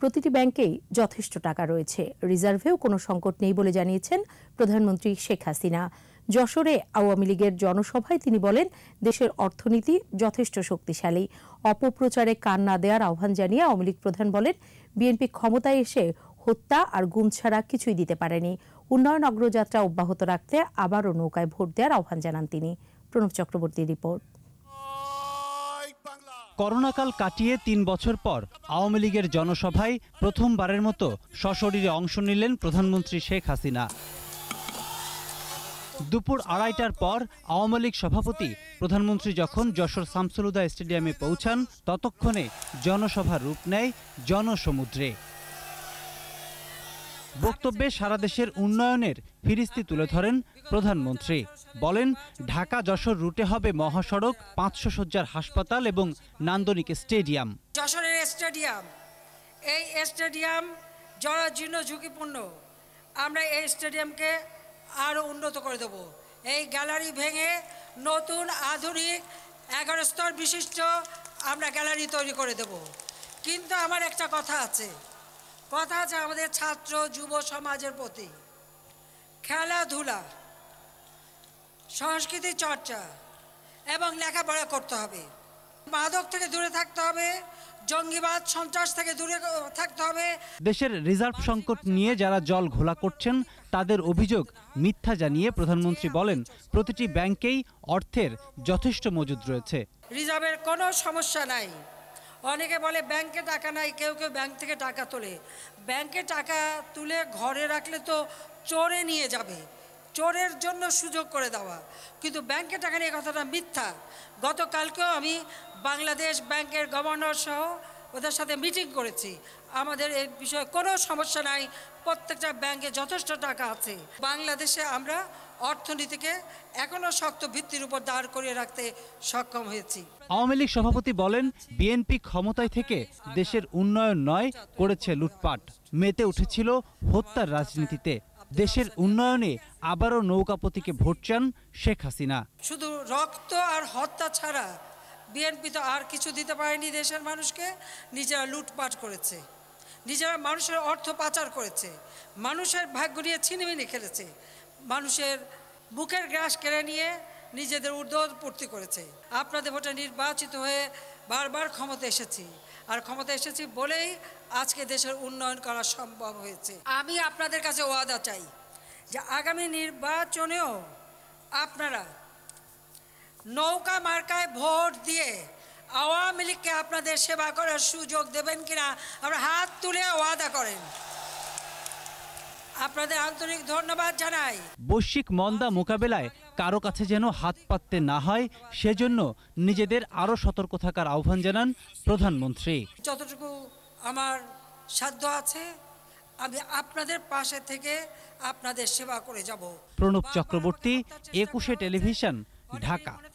প্রতিটি ব্যাংকেই যথেষ্ট টাকা রয়েছে রিজার্ভেও কোনো সংকট নেই বলে জানিয়েছেন প্রধানমন্ত্রী শেখ হাসিনা যশোরে আওয়ামী লীগের জনসভায় তিনি বলেন দেশের অর্থনীতি যথেষ্ট শক্তিশালী অপপ্রচারে কান না দেওয়ার আহ্বান জানিয়ে আওয়ামী লীগ প্রধান বলেন বিএনপি ক্ষমতায় এসে হত্যা আর গুম ছাড়া কিছুই দিতে পারেনি উন্নয়ন অগ্রযাত্রা অব্যাহত রাখতে আবারও নৌকায় ভোট দেওয়ার আহ্বান জানান তিনি প্রণব চক্রবর্তীর রিপোর্ট করোনাকাল কাটিয়ে তিন বছর পর আওয়ামী লীগের জনসভায় প্রথমবারের মতো সশরীরে অংশ নিলেন প্রধানমন্ত্রী শেখ হাসিনা দুপুর আড়াইটার পর আওয়ামী লীগ সভাপতি প্রধানমন্ত্রী যখন যশোর সামসলুদা স্টেডিয়ামে পৌঁছান ততক্ষণে জনসভা রূপ নেয় জনসমুদ্রে বক্তব্যে সারা দেশের উন্নয়নের ফিরিস্তি তুলে ধরেন প্রধানমন্ত্রী বলেন ঢাকা যশোর রুটে হবে মহাসড়ক পাঁচশো শয্যার হাসপাতাল এবং নান্দনিক স্টেডিয়াম যশোরের স্টেডিয়াম এই স্টেডিয়াম জরাজীর্ণ ঝুঁকিপূর্ণ আমরা এই স্টেডিয়ামকে আরও উন্নত করে দেব এই গ্যালারি ভেঙে নতুন আধুনিক এগারো স্তর বিশিষ্ট আমরা গ্যালারি তৈরি করে দেব কিন্তু আমার একটা কথা আছে কথা আছে আমাদের ছাত্র যুব সমাজের প্রতি খেলাধুলা সংস্কৃতি চর্চা এবং লেখাপড়া করতে হবে মাদক থেকে দূরে থাকতে হবে জঙ্গিবাদ সন্ত্রাস থেকে দূরে থাকতে হবে দেশের রিজার্ভ সংকট নিয়ে যারা জল ঘোলা করছেন তাদের অভিযোগ মিথ্যা জানিয়ে প্রধানমন্ত্রী বলেন প্রতিটি ব্যাংকেই অর্থের যথেষ্ট মজুদ রয়েছে রিজার্ভের কোনো সমস্যা নাই অনেকে বলে ব্যাংকে টাকা নাই কেউ কেউ ব্যাংক থেকে টাকা তোলে ব্যাংকে টাকা তুলে ঘরে রাখলে তো চোরে নিয়ে যাবে চোরের জন্য সুযোগ করে দেওয়া কিন্তু ব্যাংকে টাকা নিয়ে কথাটা মিথ্যা গতকালকেও আমি বাংলাদেশ ব্যাংকের গভর্নর সহ ওদের সাথে মিটিং করেছি আমাদের এই বিষয়ে কোনো সমস্যা নাই প্রত্যেকটা ব্যাংকে যথেষ্ট টাকা আছে বাংলাদেশে আমরা অর্থনীতিকে এখনো শক্ত ভিত্তির উপর দাঁড় করিয়ে রাখতে সক্ষম হয়েছি আওয়ামী লীগ সভাপতি বলেন বিএনপি ক্ষমতায় থেকে দেশের উন্নয়ন নয় করেছে লুটপাট মেতে উঠেছিল হত্যার রাজনীতিতে দেশের উন্নয়নে আবারও নৌকাপতিকে ভোট চান শেখ হাসিনা শুধু রক্ত আর হত্যা ছাড়া বিএনপি তো আর কিছু দিতে পারেনি দেশের মানুষকে নিজেরা লুটপাট করেছে নিজেরা মানুষের অর্থ পাচার করেছে মানুষের ভাগ্য নিয়ে ছিনিমিনি খেলেছে মানুষের বুকের গ্রাস কেড়ে নিয়ে নিজেদের উর্ধ পূর্তি করেছে আপনাদের ভোটে নির্বাচিত হয়ে বারবার ক্ষমতা এসেছি আর ক্ষমতা এসেছি বলেই আজকে দেশের উন্নয়ন করা সম্ভব হয়েছে আমি আপনাদের কাছে ওয়াদা চাই যে আগামী নির্বাচনেও আপনারা নৌকা মার্কায় ভোট দিয়ে আওয়ামী লীগকে আপনাদের সেবা করার সুযোগ দেবেন কিনা আপনারা হাত তুলে ওয়াদা করেন আপনাদের আন্তরিক ধন্যবাদ জানাই বৈশ্বিক মন্দা মোকাবেলায় কারো কাছে যেন হাত পাততে না হয় সেজন্য নিজেদের আরো সতর্ক থাকার আহ্বান জানান প্রধানমন্ত্রী যতটুকু আমার সাধ্য আছে আমি আপনাদের পাশে থেকে আপনাদের সেবা করে যাব প্রণব চক্রবর্তী একুশে টেলিভিশন ঢাকা